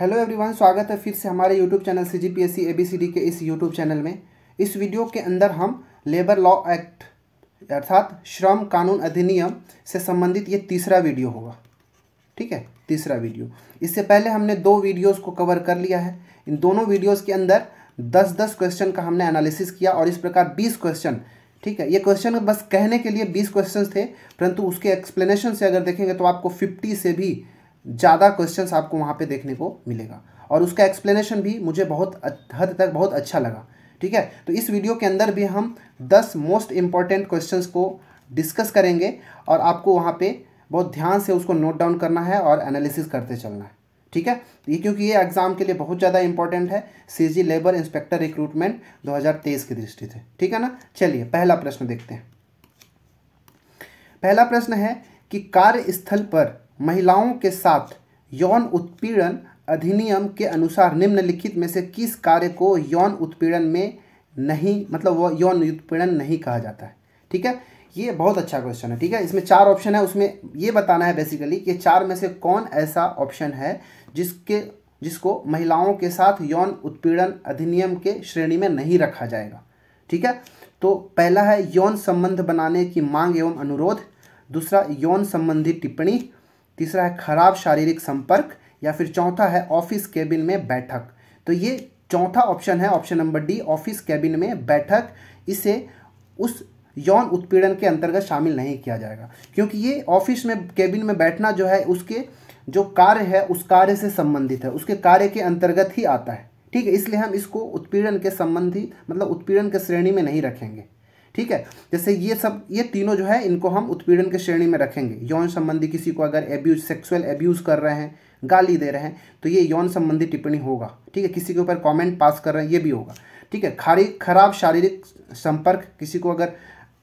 Hello everyone स्वागत है फिर से हमारे YouTube channel C G P S C A B C D के इस यूट्यूब चैनल में इस वीडियो के अंदर हम लेबर लॉ एक्ट अर्थात श्रम कानून अधिनियम से संबंधित ये तीसरा वीडियो होगा ठीक है तीसरा वीडियो इससे पहले हमने दो वीडियोस को कवर कर लिया है इन दोनों वीडियोस के अंदर दस दस क्वेश्चन का हमने एनालिसिस किया और इस प्रकार बीस क्वेश्चन ठीक है ये क्वेश्चन बस कहने के लिए बीस क्वेश्चन थे परंतु उसके एक्सप्लेनेशन से अगर देखेंगे तो आपको फिफ्टी से भी ज़्यादा क्वेश्चन आपको वहाँ पर देखने को मिलेगा और उसका एक्सप्लेनेशन भी मुझे बहुत हद तक बहुत अच्छा लगा ठीक है तो इस वीडियो के अंदर भी हम 10 मोस्ट इम्पॉर्टेंट क्वेश्चंस को डिस्कस करेंगे और आपको वहाँ पे बहुत ध्यान से उसको नोट डाउन करना है और एनालिसिस करते चलना है ठीक है ये क्योंकि ये एग्ज़ाम के लिए बहुत ज़्यादा इंपॉर्टेंट है सीजी लेबर इंस्पेक्टर रिक्रूटमेंट 2023 की दृष्टि से ठीक है ना चलिए पहला प्रश्न देखते हैं पहला प्रश्न है कि कार्यस्थल पर महिलाओं के साथ यौन उत्पीड़न अधिनियम के अनुसार निम्नलिखित में से किस कार्य को यौन उत्पीड़न में नहीं मतलब वह यौन उत्पीड़न नहीं कहा जाता है ठीक है ये बहुत अच्छा क्वेश्चन है ठीक है इसमें चार ऑप्शन है उसमें ये बताना है बेसिकली कि चार में से कौन ऐसा ऑप्शन है जिसके जिसको महिलाओं के साथ यौन उत्पीड़न अधिनियम के श्रेणी में नहीं रखा जाएगा ठीक है तो पहला है यौन संबंध बनाने की मांग एवं अनुरोध दूसरा यौन संबंधी टिप्पणी तीसरा है खराब शारीरिक संपर्क या फिर चौथा है ऑफिस केबिन में बैठक तो ये चौथा ऑप्शन है option number D office cabin में बैठक इसे उस यौन उत्पीड़न के अंतर्गत शामिल नहीं किया जाएगा क्योंकि ये ऑफिस में कैबिन में बैठना जो है उसके जो कार्य है उस कार्य से संबंधित है उसके कार्य के अंतर्गत ही आता है ठीक है इसलिए हम इसको उत्पीड़न के संबंधी मतलब उत्पीड़न के श्रेणी में नहीं रखेंगे ठीक है जैसे ये सब ये तीनों जो है इनको हम उत्पीड़न के श्रेणी में रखेंगे यौन संबंधी किसी को अगर एब्यूज सेक्सुअल एब्यूज़ कर रहे हैं गाली दे रहे हैं तो ये यौन संबंधी टिप्पणी होगा ठीक है किसी के ऊपर कमेंट पास कर रहे हैं ये भी होगा ठीक है खारी खराब शारीरिक संपर्क किसी को अगर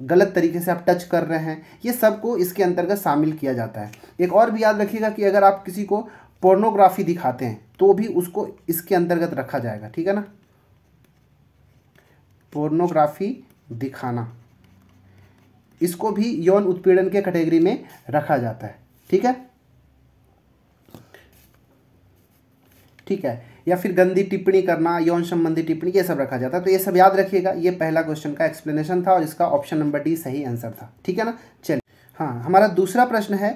गलत तरीके से आप टच कर रहे हैं ये सबको इसके अंतर्गत शामिल किया जाता है एक और भी याद रखिएगा कि अगर आप किसी को पोर्नोग्राफी दिखाते हैं तो भी उसको इसके अंतर्गत रखा जाएगा ठीक है ना पोर्नोग्राफी दिखाना इसको भी यौन उत्पीड़न के कैटेगरी में रखा जाता है ठीक है ठीक है या फिर गंदी टिप्पणी करना यौन संबंधी टिप्पणी ये सब रखा जाता है तो ये सब याद रखिएगा ये पहला क्वेश्चन का एक्सप्लेनेशन था और इसका ऑप्शन नंबर डी सही आंसर था ठीक है ना चलिए हाँ हमारा दूसरा प्रश्न है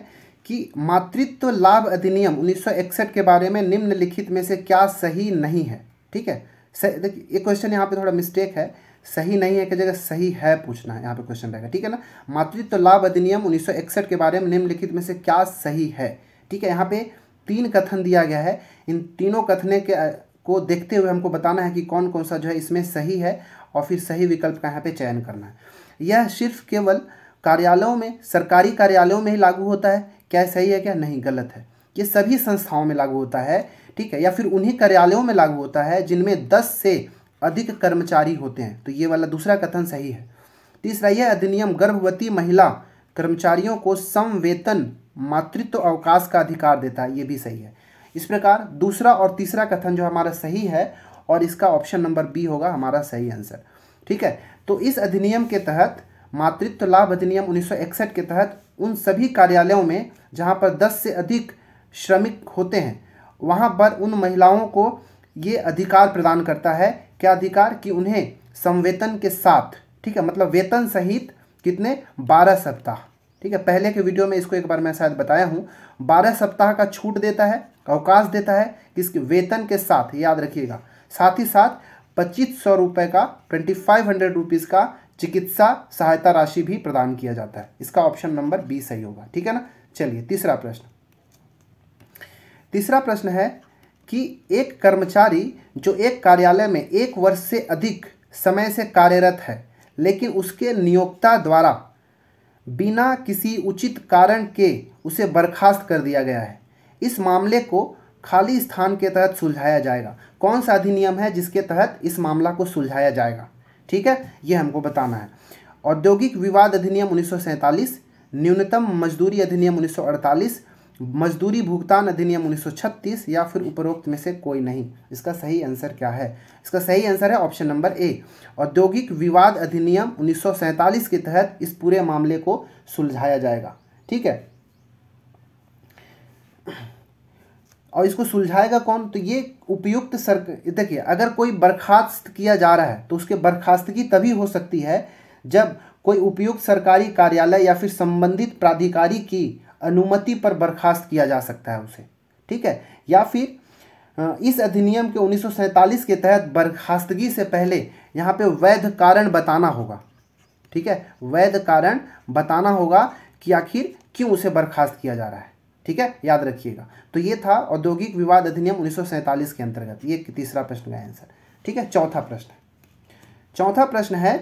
कि मातृत्व लाभ अधिनियम 1961 के बारे में निम्नलिखित में से क्या सही नहीं है ठीक है ये क्वेश्चन यहाँ पे थोड़ा मिस्टेक है सही नहीं है कि जगह सही है पूछना है यहाँ पे क्वेश्चन रहेगा ठीक है ना मातृत्व तो लाभ अधिनियम उन्नीस के बारे में निम्नलिखित में से क्या सही है ठीक है यहाँ पे तीन कथन दिया गया है इन तीनों कथने के को देखते हुए हमको बताना है कि कौन कौन सा जो है इसमें सही है और फिर सही विकल्प का यहाँ पे चयन करना है यह सिर्फ केवल कार्यालयों में सरकारी कार्यालयों में ही लागू होता है क्या सही है क्या नहीं गलत है ये सभी संस्थाओं में लागू होता है ठीक है या फिर उन्हीं कार्यालयों में लागू होता है जिनमें दस से अधिक कर्मचारी होते हैं तो ये वाला दूसरा कथन सही है तीसरा यह अधिनियम गर्भवती महिला कर्मचारियों को सम वेतन मातृत्व अवकाश का अधिकार देता है ये भी सही है इस प्रकार दूसरा और तीसरा कथन जो हमारा सही है और इसका ऑप्शन नंबर बी होगा हमारा सही आंसर ठीक है तो इस अधिनियम के तहत मातृत्व लाभ अधिनियम 1961 के तहत उन सभी कार्यालयों में जहां पर 10 से अधिक श्रमिक होते हैं वहां पर उन महिलाओं को ये अधिकार प्रदान करता है क्या अधिकार कि उन्हें संवेतन के साथ ठीक है मतलब वेतन सहित कितने बारह सप्ताह ठीक है पहले के वीडियो में इसको एक बार मैं शायद बताया हूँ बारह सप्ताह का छूट देता है अवकाश देता है किसके वेतन के साथ याद रखिएगा साथ ही साथ पच्चीस सौ रुपये का ट्वेंटी फाइव हंड्रेड रुपीज़ का चिकित्सा सहायता राशि भी प्रदान किया जाता है इसका ऑप्शन नंबर बी सही होगा ठीक है ना चलिए तीसरा प्रश्न तीसरा प्रश्न है कि एक कर्मचारी जो एक कार्यालय में एक वर्ष से अधिक समय से कार्यरत है लेकिन उसके नियोक्ता द्वारा बिना किसी उचित कारण के उसे बर्खास्त कर दिया गया है इस मामले को खाली स्थान के तहत सुलझाया जाएगा कौन सा अधिनियम है जिसके तहत इस मामला को सुलझाया जाएगा ठीक है ये हमको बताना है औद्योगिक विवाद अधिनियम उन्नीस न्यूनतम मजदूरी अधिनियम 1948 मजदूरी भुगतान अधिनियम 1936 या फिर उपरोक्त में से कोई नहीं इसका सही आंसर क्या है इसका सही आंसर है ऑप्शन नंबर ए औद्योगिक विवाद अधिनियम 1947 के तहत इस पूरे मामले को सुलझाया जाएगा ठीक है और इसको सुलझाएगा कौन तो ये उपयुक्त सर देखिए अगर कोई बर्खास्त किया जा रहा है तो उसके बर्खास्तगी तभी हो सकती है जब कोई उपयुक्त सरकारी कार्यालय या फिर संबंधित प्राधिकारी की अनुमति पर बर्खास्त किया जा सकता है उसे ठीक है या फिर इस अधिनियम के उन्नीस के तहत बर्खास्तगी से पहले यहाँ पे वैध कारण बताना होगा ठीक है वैध कारण बताना होगा कि आखिर क्यों उसे बर्खास्त किया जा रहा है ठीक है याद रखिएगा तो ये था औद्योगिक विवाद अधिनियम उन्नीस के अंतर्गत ये तीसरा प्रश्न का आंसर ठीक है चौथा प्रश्न चौथा प्रश्न है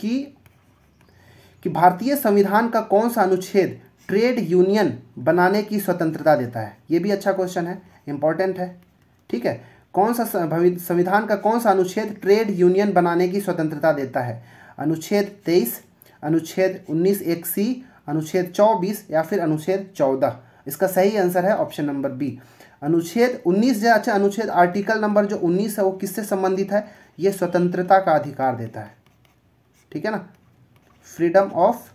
कि कि भारतीय संविधान का कौन सा अनुच्छेद ट्रेड यूनियन बनाने की स्वतंत्रता देता है ये भी अच्छा क्वेश्चन है इंपॉर्टेंट है ठीक है कौन सा संविधान का कौन सा अनुच्छेद ट्रेड यूनियन बनाने की स्वतंत्रता देता है अनुच्छेद तेईस अनुच्छेद उन्नीस एक सी अनुच्छेद चौबीस या फिर अनुच्छेद चौदह इसका सही आंसर है ऑप्शन नंबर बी अनुच्छेद उन्नीस जो अच्छा अनुच्छेद आर्टिकल नंबर जो उन्नीस है वो किससे संबंधित है ये स्वतंत्रता का अधिकार देता है ठीक है ना फ्रीडम ऑफ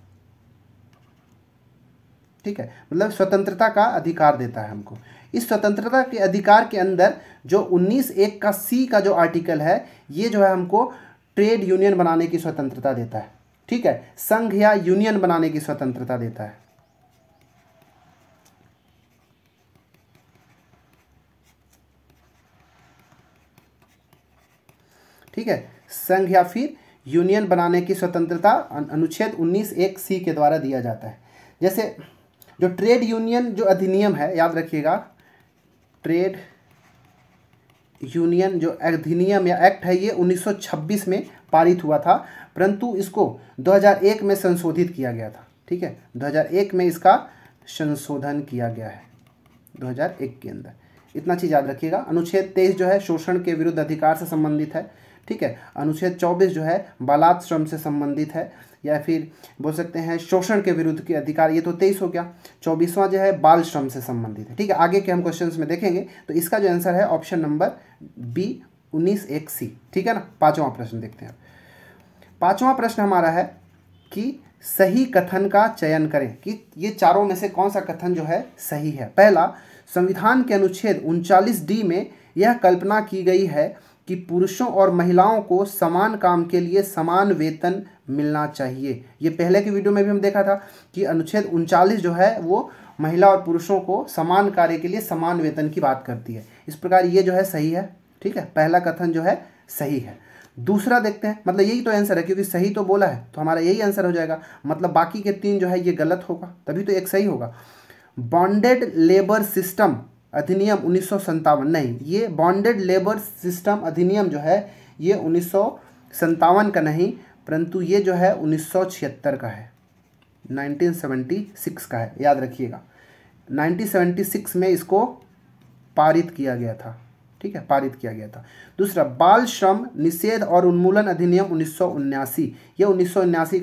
ठीक है मतलब स्वतंत्रता का अधिकार देता है हमको इस स्वतंत्रता के अधिकार के अंदर जो उन्नीस एक का सी का जो आर्टिकल है ये जो है हमको ट्रेड यूनियन बनाने की स्वतंत्रता देता है ठीक है संघ या यूनियन बनाने की स्वतंत्रता देता है ठीक है संघ या फिर यूनियन बनाने की स्वतंत्रता अनुच्छेद उन्नीस एक सी के द्वारा दिया जाता है जैसे जो ट्रेड यूनियन जो अधिनियम है याद रखिएगा ट्रेड यूनियन जो अधिनियम या एक्ट है ये 1926 में पारित हुआ था परंतु इसको 2001 में संशोधित किया गया था ठीक है 2001 में इसका संशोधन किया गया है 2001 के अंदर इतना चीज़ याद रखिएगा अनुच्छेद 23 जो है शोषण के विरुद्ध अधिकार से संबंधित है ठीक है अनुच्छेद 24 जो है बालात् श्रम से संबंधित है या फिर बोल सकते हैं शोषण के विरुद्ध के अधिकार ये तो तेईस हो गया चौबीसवां जो है बाल श्रम से संबंधित है ठीक है आगे के हम क्वेश्चन में देखेंगे तो इसका जो आंसर है ऑप्शन नंबर बी उन्नीस एक सी ठीक है ना पांचवा प्रश्न देखते हैं पांचवा प्रश्न हमारा है कि सही कथन का चयन करें कि ये चारों में से कौन सा कथन जो है सही है पहला संविधान के अनुच्छेद उनचालीस डी में यह कल्पना की गई है कि पुरुषों और महिलाओं को समान काम के लिए समान वेतन मिलना चाहिए ये पहले की वीडियो में भी हम देखा था कि अनुच्छेद उनचालीस जो है वो महिला और पुरुषों को समान कार्य के लिए समान वेतन की बात करती है इस प्रकार ये जो है सही है ठीक है पहला कथन जो है सही है दूसरा देखते हैं मतलब यही तो आंसर है क्योंकि सही तो बोला है तो हमारा यही आंसर हो जाएगा मतलब बाकी के तीन जो है ये गलत होगा तभी तो एक सही होगा बॉन्डेड लेबर सिस्टम अधिनियम उन्नीस नहीं ये बॉन्डेड लेबर सिस्टम अधिनियम जो है ये उन्नीस का नहीं परंतु ये जो है उन्नीस का है 1976 का है याद रखिएगा 1976 में इसको पारित किया गया था ठीक है पारित किया गया था दूसरा बाल श्रम निषेध और उन्मूलन अधिनियम उन्नीस ये उन्नीस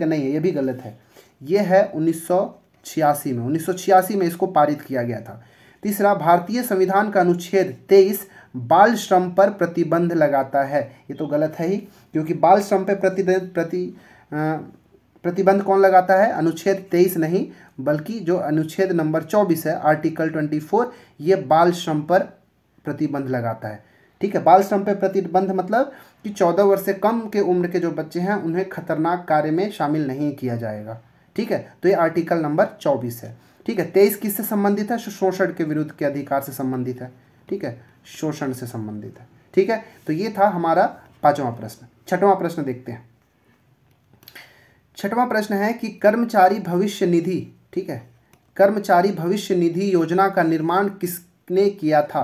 का नहीं है ये भी गलत है ये है उन्नीस में उन्नीस में इसको पारित किया गया था तीसरा भारतीय संविधान का अनुच्छेद तेईस बाल श्रम पर प्रतिबंध लगाता है ये तो गलत है ही क्योंकि बाल श्रम पर प्रति प्रति प्रतिबंध कौन लगाता है अनुच्छेद तेईस नहीं बल्कि जो अनुच्छेद नंबर चौबीस है आर्टिकल ट्वेंटी फोर ये बाल श्रम पर प्रतिबंध लगाता है ठीक है बाल श्रम पर प्रतिबंध मतलब कि चौदह वर्ष से कम के उम्र के जो बच्चे हैं उन्हें खतरनाक कार्य में शामिल नहीं किया जाएगा ठीक है तो ये आर्टिकल नंबर चौबीस है ठीक है तेईस किससे संबंधित है शोषण के विरुद्ध के अधिकार से संबंधित है ठीक है शोषण से संबंधित है ठीक है तो ये था हमारा पांचवा प्रश्न छठवां प्रश्न देखते हैं छठवां प्रश्न है कि कर्मचारी भविष्य निधि ठीक है कर्मचारी भविष्य निधि योजना का निर्माण किसने किया था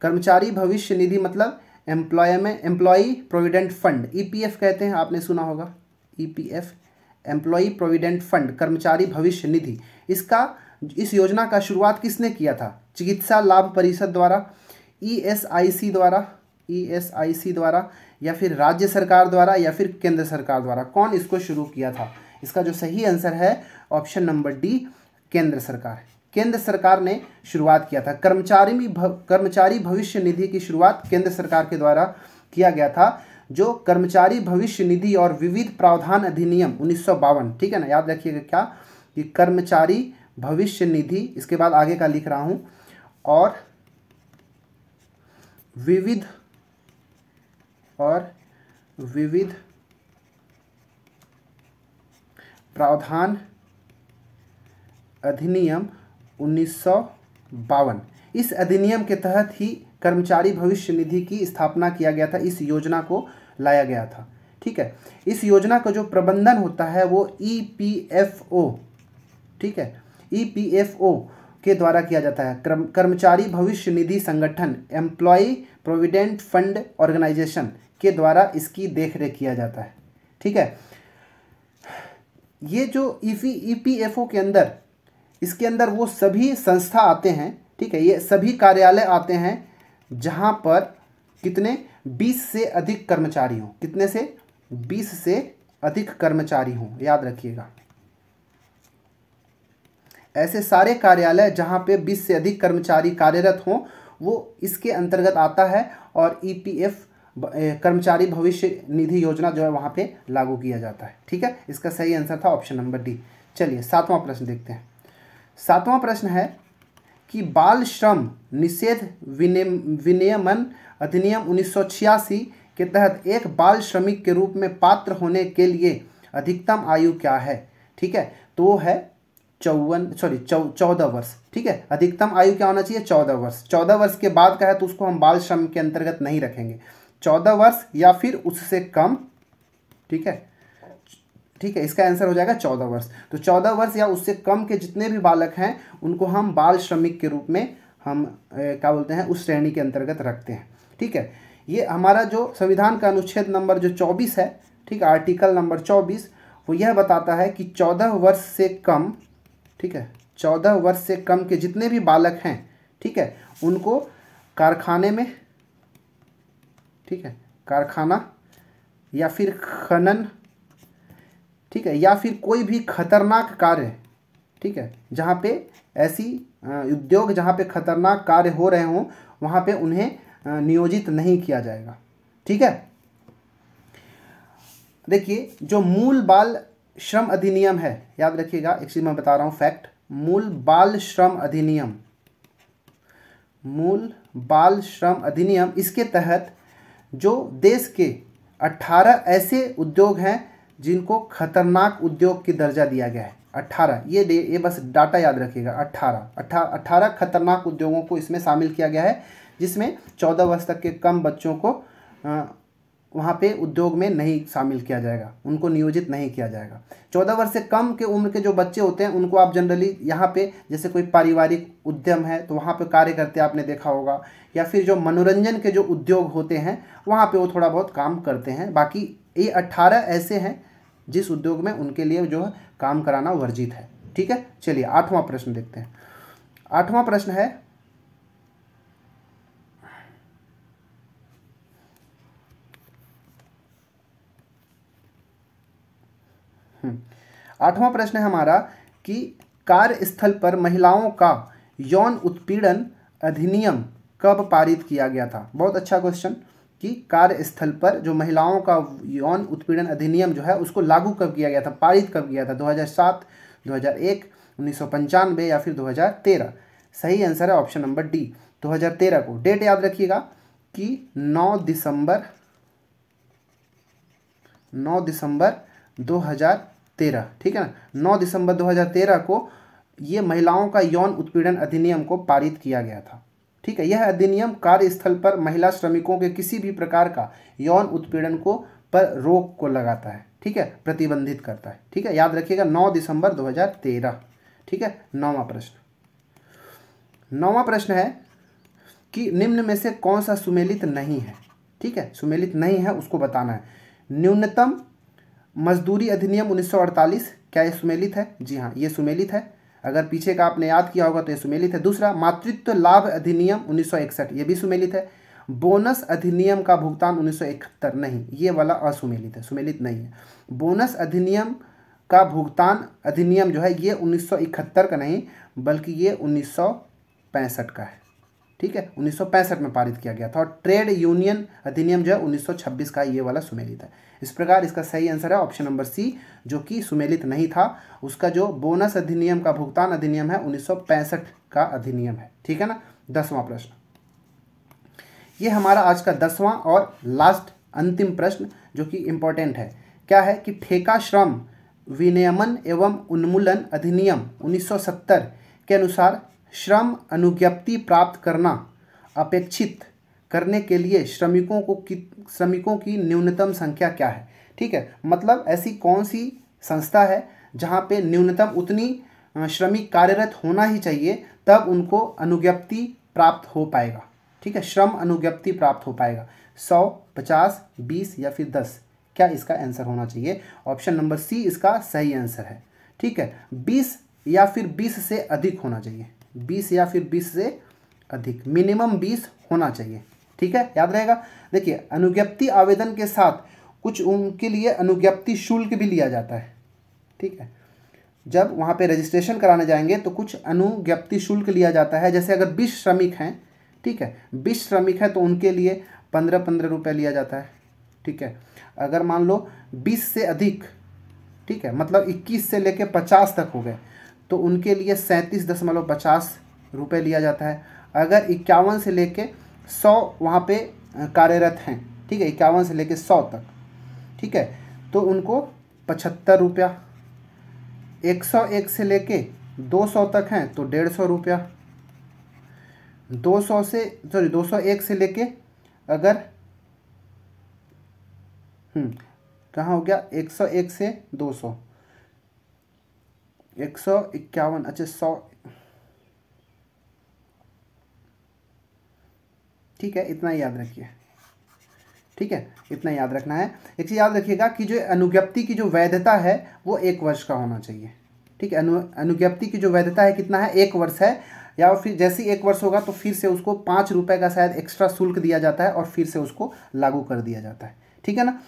कर्मचारी भविष्य निधि मतलब एम्प्लॉय में एम्प्लॉई प्रोविडेंट फंड ईपीएफ कहते हैं आपने सुना होगा ईपीएफ एम्प्लॉय प्रोविडेंट फंड कर्मचारी भविष्य निधि इसका इस योजना का शुरुआत किसने किया था चिकित्सा लाभ परिषद द्वारा ईएसआईसी e द्वारा ईएसआईसी e द्वारा या फिर राज्य सरकार द्वारा या फिर केंद्र सरकार द्वारा कौन इसको शुरू किया था इसका जो सही आंसर है ऑप्शन नंबर डी केंद्र सरकार केंद्र सरकार ने शुरुआत किया था कर्मचारी भव, कर्मचारी भविष्य निधि की शुरुआत केंद्र सरकार के द्वारा किया गया था जो कर्मचारी भविष्य निधि और विविध प्रावधान अधिनियम उन्नीस ठीक है ना याद रखिएगा क्या कि कर्मचारी भविष्य निधि इसके बाद आगे का लिख रहा हूं और विविध और विविध प्रावधान अधिनियम उन्नीस इस अधिनियम के तहत ही कर्मचारी भविष्य निधि की स्थापना किया गया था इस योजना को लाया गया था ठीक है इस योजना का जो प्रबंधन होता है वो ई पी एफ ओ ठीक है ईपीएफओ e के द्वारा किया जाता है कर्म, कर्मचारी भविष्य निधि संगठन एम्प्लॉय प्रोविडेंट फंड ऑर्गेनाइजेशन के द्वारा इसकी देखरेख किया जाता है ठीक है ये जो ई e e के अंदर इसके अंदर वो सभी संस्था आते हैं ठीक है ये सभी कार्यालय आते हैं जहाँ पर कितने बीस से अधिक कर्मचारी हों कितने से बीस से अधिक कर्मचारी हों याद रखिएगा ऐसे सारे कार्यालय जहाँ पे 20 से अधिक कर्मचारी कार्यरत हों वो इसके अंतर्गत आता है और ईपीएफ e कर्मचारी भविष्य निधि योजना जो है वहाँ पे लागू किया जाता है ठीक है इसका सही आंसर था ऑप्शन नंबर डी चलिए सातवां प्रश्न देखते हैं सातवां प्रश्न है कि बाल श्रम निषेध विनियमन अधिनियम उन्नीस के तहत एक बाल श्रमिक के रूप में पात्र होने के लिए अधिकतम आयु क्या है ठीक है तो है चौवन सॉरी चौ चौदह वर्ष ठीक है अधिकतम आयु क्या होना चाहिए चौदह वर्ष चौदह वर्ष के बाद का है तो उसको हम बाल श्रम के अंतर्गत नहीं रखेंगे चौदह वर्ष या फिर उससे कम ठीक है ठीक है इसका आंसर हो जाएगा चौदह वर्ष तो चौदह वर्ष या उससे कम के जितने भी बालक हैं उनको हम बाल श्रमिक के रूप में हम ए, क्या बोलते हैं उस श्रेणी के अंतर्गत रखते हैं ठीक है ये हमारा जो संविधान का अनुच्छेद नंबर जो चौबीस है ठीक आर्टिकल नंबर चौबीस वो यह बताता है कि चौदह वर्ष से कम ठीक है चौदह वर्ष से कम के जितने भी बालक हैं ठीक है उनको कारखाने में ठीक है कारखाना या फिर खनन ठीक है या फिर कोई भी खतरनाक कार्य ठीक है जहाँ पे ऐसी उद्योग जहाँ पे खतरनाक कार्य हो रहे हों वहाँ पे उन्हें नियोजित नहीं किया जाएगा ठीक है देखिए जो मूल बाल श्रम अधिनियम है याद रखिएगा एक चीज मैं बता रहा हूँ फैक्ट मूल बाल श्रम अधिनियम मूल बाल श्रम अधिनियम इसके तहत जो देश के 18 ऐसे उद्योग हैं जिनको खतरनाक उद्योग की दर्जा दिया गया है 18 ये ये बस डाटा याद रखिएगा 18 अठारह 18 खतरनाक उद्योगों को इसमें शामिल किया गया है जिसमें 14 वर्ष तक के कम बच्चों को वहाँ पे उद्योग में नहीं शामिल किया जाएगा उनको नियोजित नहीं किया जाएगा चौदह वर्ष से कम के उम्र के जो बच्चे होते हैं उनको आप जनरली यहाँ पे जैसे कोई पारिवारिक उद्यम है तो वहाँ पे कार्य करते आपने देखा होगा या फिर जो मनोरंजन के जो उद्योग होते हैं वहाँ पे वो थोड़ा बहुत काम करते हैं बाकी ये अट्ठारह ऐसे हैं जिस उद्योग में उनके लिए जो है काम कराना वर्जित है ठीक है चलिए आठवां प्रश्न देखते हैं आठवां प्रश्न है हम्म। आठवां प्रश्न है हमारा कि कार्यस्थल पर महिलाओं का यौन उत्पीड़न अधिनियम कब पारित किया गया था बहुत अच्छा क्वेश्चन कि कार्यस्थल पर जो महिलाओं का यौन उत्पीड़न अधिनियम जो है उसको लागू कब किया गया था पारित कब किया था 2007, 2001, उन्नीस या फिर 2013 सही आंसर है ऑप्शन नंबर डी 2013 को डेट याद रखिएगा कि 9 दिसंबर 9 दिसंबर तेरह ठीक है ना नौ दिसंबर 2013 को ये महिलाओं का यौन उत्पीड़न अधिनियम को पारित किया गया था ठीक है यह अधिनियम कार्यस्थल पर महिला श्रमिकों के किसी भी प्रकार का यौन उत्पीड़न को पर रोक को लगाता है ठीक है प्रतिबंधित करता है ठीक है याद रखिएगा 9 दिसंबर 2013 ठीक है नौवा प्रश्न नौवा प्रश्न है कि निम्न में से कौन सा सुमेलित नहीं है ठीक है सुमेलित नहीं है उसको बताना है न्यूनतम मजदूरी अधिनियम 1948 क्या ये सुमेलित है जी हाँ ये सुमेलित है अगर पीछे का आपने याद किया होगा तो ये सुमेलित है दूसरा मातृत्व लाभ अधिनियम 1961 ये भी सुमेलित है बोनस अधिनियम का भुगतान 1971 नहीं ये वाला असुमेलित है सुमेलित नहीं है बोनस अधिनियम का भुगतान अधिनियम जो है ये उन्नीस का नहीं बल्कि ये उन्नीस का है ठीक है उन्नीस में पारित किया गया था और ट्रेड यूनियन अधिनियम जो है 1926 का ये वाला सुमेलित है इस प्रकार इसका सही आंसर है ऑप्शन नंबर सी जो कि सुमेलित नहीं था उसका जो बोनस अधिनियम का भुगतान अधिनियम है 1965 का अधिनियम है ठीक है ना दसवां प्रश्न ये हमारा आज का दसवां और लास्ट अंतिम प्रश्न जो कि इंपॉर्टेंट है क्या है कि ठेका श्रम विनियमन एवं उन्मूलन अधिनियम उन्नीस के अनुसार श्रम अनुज्ञप्ति प्राप्त करना अपेक्षित करने के लिए श्रमिकों को श्रमिकों की न्यूनतम संख्या क्या है ठीक है मतलब ऐसी कौन सी संस्था है जहाँ पे न्यूनतम उतनी श्रमिक कार्यरत होना ही चाहिए तब उनको अनुज्ञप्ति प्राप्त हो पाएगा ठीक है श्रम अनुज्ञप्ति प्राप्त हो पाएगा सौ पचास बीस या फिर दस क्या इसका आंसर होना चाहिए ऑप्शन नंबर सी इसका सही आंसर है ठीक है बीस या फिर बीस से अधिक होना चाहिए बीस या फिर बीस से अधिक मिनिमम बीस होना चाहिए ठीक है याद रहेगा देखिए अनुज्ञप्ति आवेदन के साथ कुछ उनके लिए अनुज्ञप्ति शुल्क भी लिया जाता है ठीक है जब वहाँ पे रजिस्ट्रेशन कराने जाएंगे तो कुछ अनुज्ञप्ति शुल्क लिया जाता है जैसे अगर बीस श्रमिक हैं ठीक है बीस श्रमिक हैं तो उनके लिए पंद्रह पंद्रह रुपये लिया जाता है ठीक है अगर मान लो बीस से अधिक ठीक है मतलब इक्कीस से लेकर पचास तक हो गए तो उनके लिए सैंतीस दशमलव पचास रुपये लिया जाता है अगर इक्यावन से लेके सौ वहाँ पे कार्यरत हैं ठीक है इक्यावन से लेके सौ तक ठीक है तो उनको पचहत्तर रुपया एक सौ एक से लेके दो सौ तक हैं तो डेढ़ सौ रुपया दो सौ से सॉरी दो सौ एक से लेके अगर हम्म, कहाँ हो गया एक सौ एक से दो सौ एक सौ इक्यावन अच्छा सौ ठीक है इतना याद रखिए ठीक है इतना याद रखना है एक चीज़ याद रखिएगा कि जो अनुज्ञप्ति की जो वैधता है वो एक वर्ष का होना चाहिए ठीक है अनु अनुज्ञप्ति की जो वैधता है कितना है एक वर्ष है या फिर जैसे ही एक वर्ष होगा तो फिर से उसको पाँच रुपये का शायद एक्स्ट्रा शुल्क दिया जाता है और फिर से उसको लागू कर दिया जाता है ठीक है ना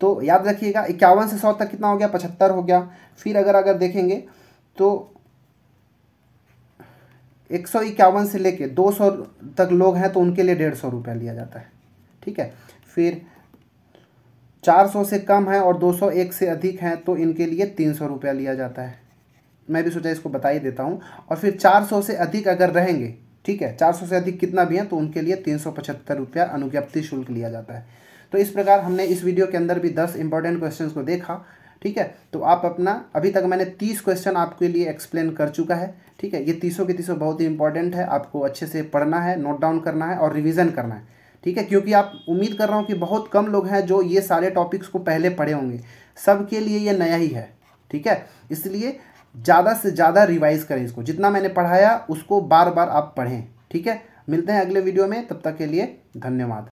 तो याद रखिएगा इक्यावन से सौ तक कितना हो गया पचहत्तर हो गया फिर अगर अगर देखेंगे तो एक सौ इक्यावन से लेके दो सौ तक लोग हैं तो उनके लिए डेढ़ सौ रुपया लिया जाता है ठीक है फिर चार सौ से कम है और दो सौ एक से अधिक हैं तो इनके लिए तीन सौ रुपया लिया जाता है मैं भी सोचा इसको बता ही देता हूँ और फिर चार सौ से अधिक अगर रहेंगे ठीक है चार सौ से अधिक कितना भी है तो उनके लिए तीन सौ पचहत्तर रुपया अनुज्ञप्ति शुल्क लिया जाता है तो इस प्रकार हमने इस वीडियो के अंदर भी दस इंपॉर्टेंट क्वेश्चन को देखा ठीक है तो आप अपना अभी तक मैंने तीस क्वेश्चन आपके लिए एक्सप्लेन कर चुका है ठीक है ये तीसों के तीसों बहुत ही इंपॉर्टेंट है आपको अच्छे से पढ़ना है नोट डाउन करना है और रिविज़न करना है ठीक है क्योंकि आप उम्मीद कर रहा हूँ कि बहुत कम लोग हैं जो ये सारे टॉपिक्स को पहले पढ़े होंगे सबके लिए ये नया ही है ठीक है इसलिए ज़्यादा से ज़्यादा रिवाइज़ करें इसको जितना मैंने पढ़ाया उसको बार बार आप पढ़ें ठीक है मिलते हैं अगले वीडियो में तब तक के लिए धन्यवाद